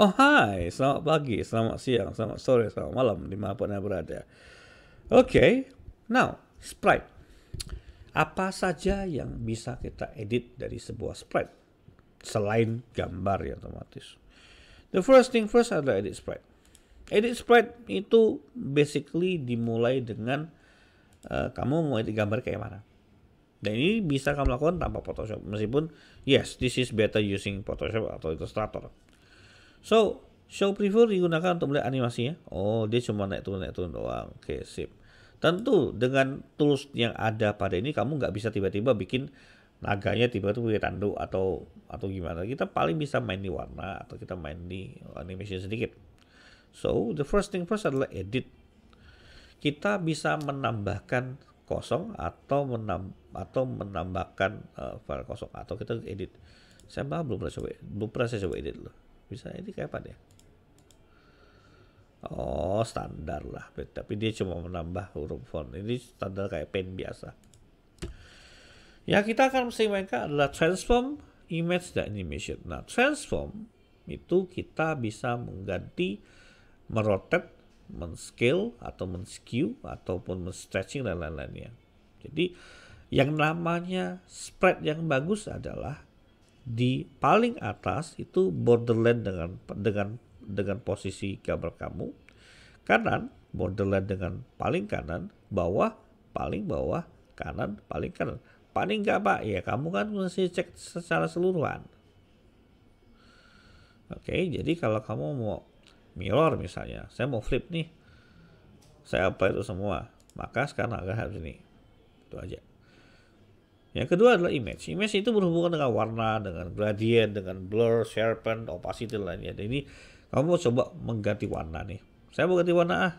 Oh hai, selamat pagi, selamat siang, selamat sore, selamat malam, di dimanapun Anda berada. Oke, okay. now, sprite. Apa saja yang bisa kita edit dari sebuah sprite? Selain gambar ya otomatis. The first thing first adalah edit sprite. Edit sprite itu basically dimulai dengan uh, kamu mau edit gambar kayak mana. Dan ini bisa kamu lakukan tanpa Photoshop. Meskipun, yes, this is better using Photoshop atau Illustrator So, show preview digunakan untuk melihat animasinya. Oh, dia cuma naik turun naik turun doang. Oke, okay, sip. Tentu dengan tools yang ada pada ini kamu nggak bisa tiba-tiba bikin naganya tiba-tiba tanduk atau atau gimana. Kita paling bisa main di warna atau kita main di animation sedikit. So, the first thing first adalah edit. Kita bisa menambahkan kosong atau menam atau menambahkan uh, file kosong atau kita edit. Saya belum pernah coba belum pernah saya coba edit loh bisa ini kayak apa deh oh standar lah tapi dia cuma menambah huruf font ini standar kayak pen biasa yang kita akan mesti mainkan adalah transform image dan animation nah transform itu kita bisa mengganti merotet men-scale atau men-skew ataupun men-stretching dan lain-lainnya. Jadi yang namanya spread yang bagus adalah di paling atas itu borderline dengan dengan dengan posisi gambar kamu. Kanan borderline dengan paling kanan, bawah paling bawah, kanan paling kanan. Paling nggak Pak, ya kamu kan mesti cek secara seluruhan. Oke, jadi kalau kamu mau mirror misalnya, saya mau flip nih, saya apa itu semua, maka sekarang agak harus ini, itu aja. Yang kedua adalah image. Image itu berhubungan dengan warna, dengan gradient, dengan blur, sharpen, opacity dan lainnya. Jadi ini kamu coba mengganti warna nih. Saya mau ganti warna ah.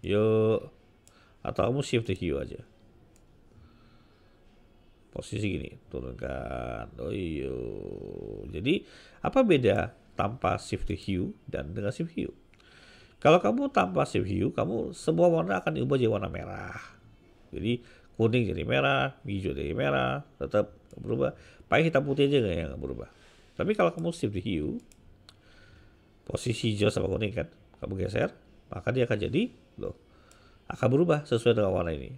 Yuk. Atau kamu shift the hue aja. Posisi gini, turunkan. Oh iyo. Jadi apa beda tanpa shift the hue dan dengan shift hue? Kalau kamu tanpa shift hue, kamu semua warna akan diubah jadi warna merah. Jadi kuning jadi merah, hijau jadi merah, tetap berubah. Paling hitam putih aja nggak yang nggak berubah. Tapi kalau kamu shift di hue, posisi hijau sama kuning kan, kamu geser, maka dia akan jadi loh, akan berubah sesuai dengan warna ini.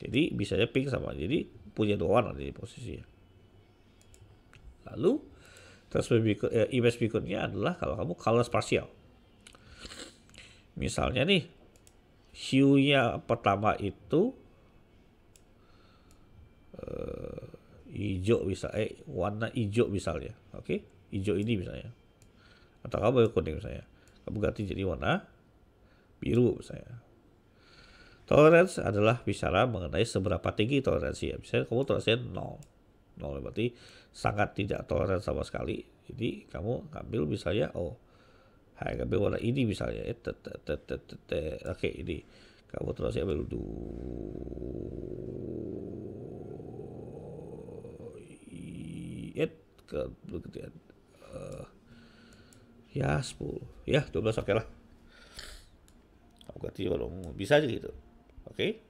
Jadi bisa aja pink sama, jadi punya dua warna di posisinya. Lalu transfer berikut, eh, image berikutnya adalah kalau kamu color spasial. Misalnya nih, hue-nya pertama itu uh, hijau bisa eh warna hijau misalnya oke okay? hijau ini misalnya atau kamu kuning misalnya kamu ganti jadi warna biru misalnya Tolerance adalah bicara mengenai seberapa tinggi toleransi ya. Misalnya kamu toleransi nol nol berarti sangat tidak toleran sama sekali. Jadi kamu ambil misalnya oh HRB warna ini misalnya ya. oke ini kamu terus ambil dulu it ke kemudian eh, ya sepuluh, ya belas oke okay lah kamu ganti kalau bisa aja gitu oke okay?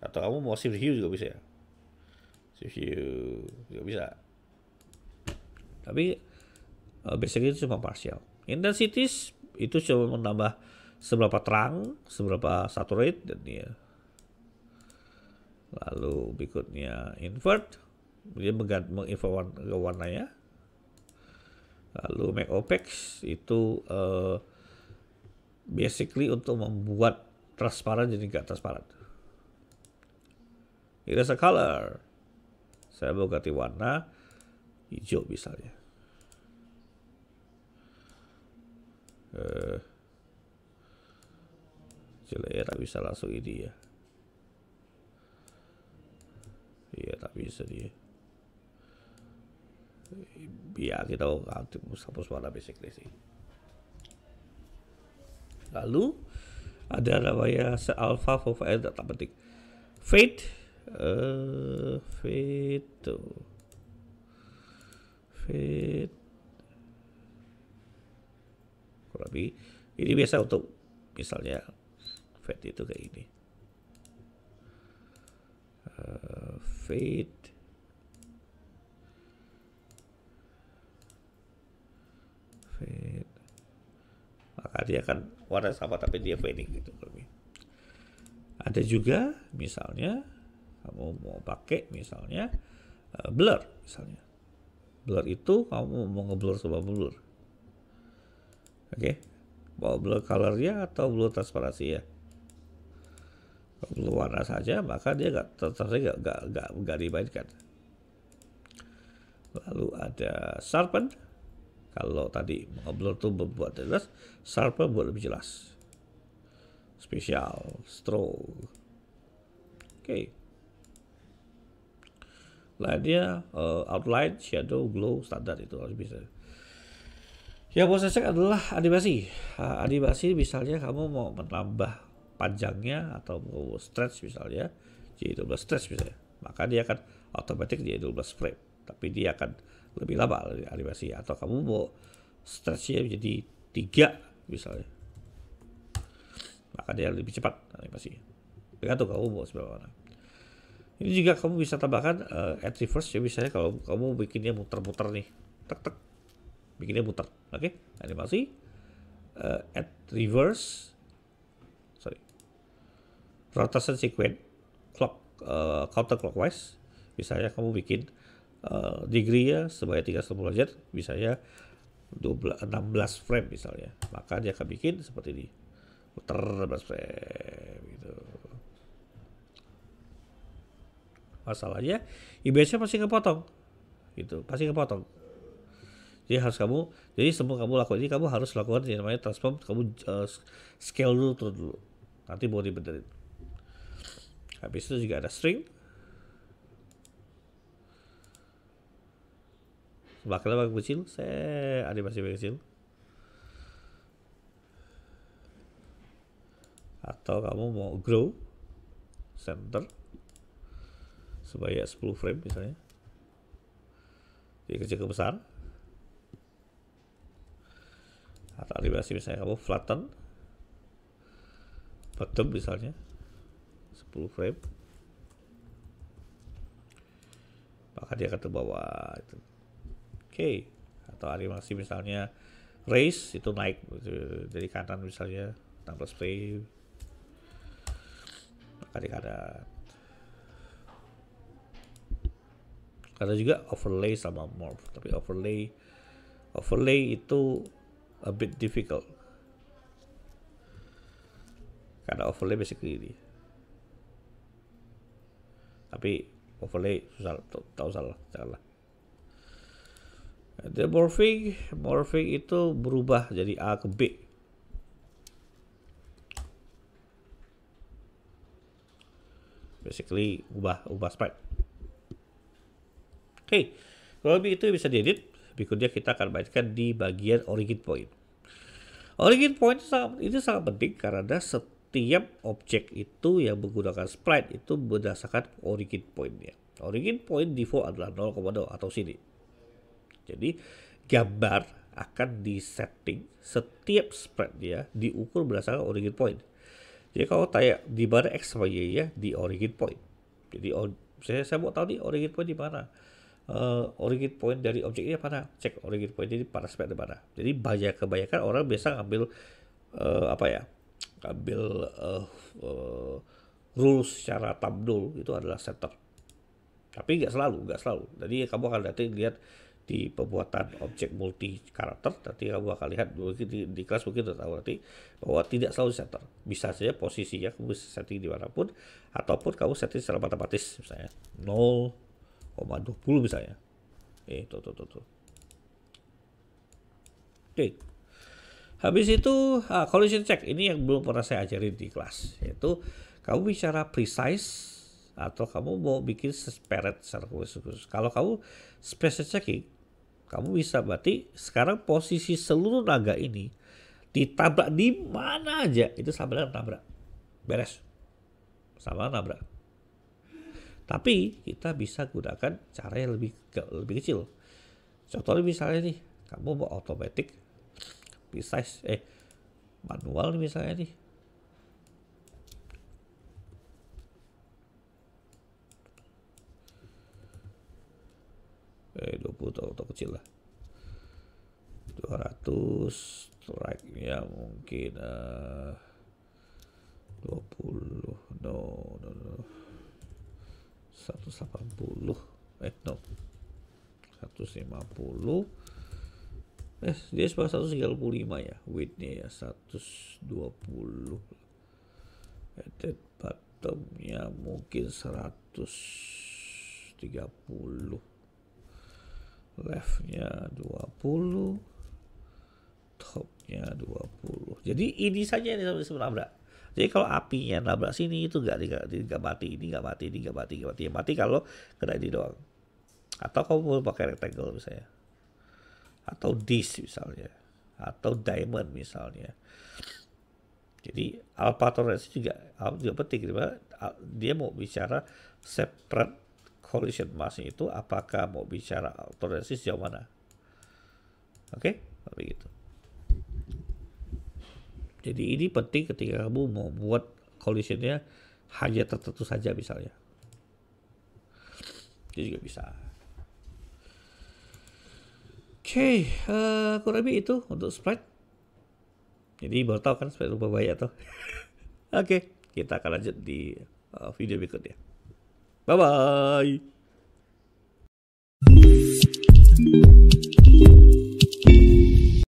atau kamu mau shift hue juga bisa ya shift hue juga bisa tapi uh, eh, basically itu cuma partial. Intensities itu cuma menambah seberapa terang, seberapa saturate dan dia. Ya. Lalu berikutnya invert, dia menginvert ke warnanya. Lalu make opaque itu uh, basically untuk membuat transparan jadi nggak transparan. It is a color. Saya mau ganti warna hijau misalnya. eh, Celera bisa langsung ini ya iya tak bisa dia biar kita hapus hapus warna basically sih lalu ada namanya alpha vova eh, tak penting Fate, eh Fate, fade tuh fade kurang lebih ini biasa untuk misalnya fade itu kayak gini uh, fade fade maka dia akan warna sama tapi dia fading gitu lebih ada juga misalnya kamu mau pakai misalnya uh, blur misalnya blur itu kamu mau ngeblur sama blur Oke. Okay. Mau blue ya atau blue transparansi ya. Kalau blue warna saja maka dia nggak transparansi nggak nggak nggak dimainkan. Lalu ada sharpen. Kalau tadi blur tuh membuat jelas, sharpen buat lebih jelas. Special, stroke, Oke. Okay. Lainnya uh, outline, shadow, glow standar itu harus bisa. Yang mau saya cek adalah animasi. Animasi ah, misalnya kamu mau menambah panjangnya atau mau stretch misalnya jadi 12 stretch misalnya. Maka dia akan otomatis jadi 12 frame. Tapi dia akan lebih lama animasi. Atau kamu mau stretchnya menjadi tiga, misalnya. Maka dia lebih cepat animasinya. Tergantung kamu mau seberapa orang. Ini juga kamu bisa tambahkan uh, entry first ya misalnya kalau kamu bikinnya muter-muter nih. Tek-tek bikinnya putar oke okay? Nah, animasi uh, eh, at reverse sorry rotation sequence clock uh, eh, counter clockwise misalnya kamu bikin uh, eh, degree ya sebanyak 30 derajat misalnya 12, 16 frame misalnya maka dia akan bikin seperti ini putar 16 frame gitu masalahnya IBS-nya pasti kepotong gitu pasti kepotong jadi harus kamu jadi semua kamu lakukan ini kamu harus lakukan yang namanya transform kamu uh, scale dulu turun dulu nanti mau dibenerin habis itu juga ada string Bakalnya kanan kecil saya animasi makin kecil atau kamu mau grow center sebanyak 10 frame misalnya jadi kecil ke besar aktivasi misalnya kamu flatten bottom misalnya 10 frame maka dia akan terbawa oke okay. atau animasi misalnya raise itu naik dari kanan misalnya 16 frame maka dia ada ada juga overlay sama morph tapi overlay overlay itu a bit difficult karena overlay basically ini tapi overlay susah tahu salah salah the morphing morphing itu berubah jadi A ke B basically ubah ubah sprite oke okay. kalau itu bisa diedit berikutnya kita akan mainkan di bagian origin point. Origin point ini sangat, ini sangat penting karena setiap objek itu yang menggunakan sprite itu berdasarkan origin pointnya. Origin point default adalah 0,0 atau sini. Jadi gambar akan disetting setiap sprite dia diukur berdasarkan origin point. Jadi kalau tanya di mana x sama y ya di origin point. Jadi saya, saya mau tahu nih origin point di mana uh, origin point dari objeknya mana cek origin point ini pada spek di mana jadi banyak kebanyakan orang biasa ngambil uh, apa ya ngambil uh, uh, rules secara tabdul itu adalah setter tapi nggak selalu nggak selalu jadi kamu akan nanti lihat di pembuatan objek multi karakter nanti kamu akan lihat mungkin di, di kelas mungkin sudah tahu nanti bahwa tidak selalu setter bisa saja posisinya kamu setting pun, ataupun kamu setting secara matematis misalnya 0 0,20 misalnya. Eh, tuh, tuh, tuh, tuh. Oke. Habis itu, ah, collision check. Ini yang belum pernah saya ajarin di kelas. Yaitu, kamu bicara precise atau kamu mau bikin separate secara khusus. Kalau kamu special checking, kamu bisa berarti sekarang posisi seluruh naga ini ditabrak di mana aja itu sama dengan tabrak. Beres. Sama nabrak. Tapi kita bisa gunakan cara yang lebih ke lebih kecil. Contohnya misalnya nih, kamu mau automatic precise eh manual misalnya nih. Eh 20 atau kecil lah. 200 strike ya mungkin eh, uh, 20 no no no 180 eh no 150 eh dia cuma 135 ya widthnya ya 120 edit bottomnya mungkin 130 leftnya 20 topnya 20 jadi ini saja yang disebut nabrak jadi kalau yang nabrak sini itu nggak nggak nggak mati ini nggak mati ini nggak mati nggak mati ya mati kalau kena ini doang. Atau kamu pakai rectangle misalnya, atau disk misalnya, atau diamond misalnya. Jadi alpha tolerance juga juga penting, dia mau bicara separate collision mass itu apakah mau bicara toleransi sejauh mana. Oke, okay? begitu. Jadi ini penting ketika kamu mau buat collisionnya hanya tertentu saja misalnya. Itu juga bisa. Oke, okay, uh, eh, kurang lebih itu untuk spread. Jadi baru tahu kan spread rubah bayar tuh. Oke, okay, kita akan lanjut di uh, video berikutnya. Bye bye.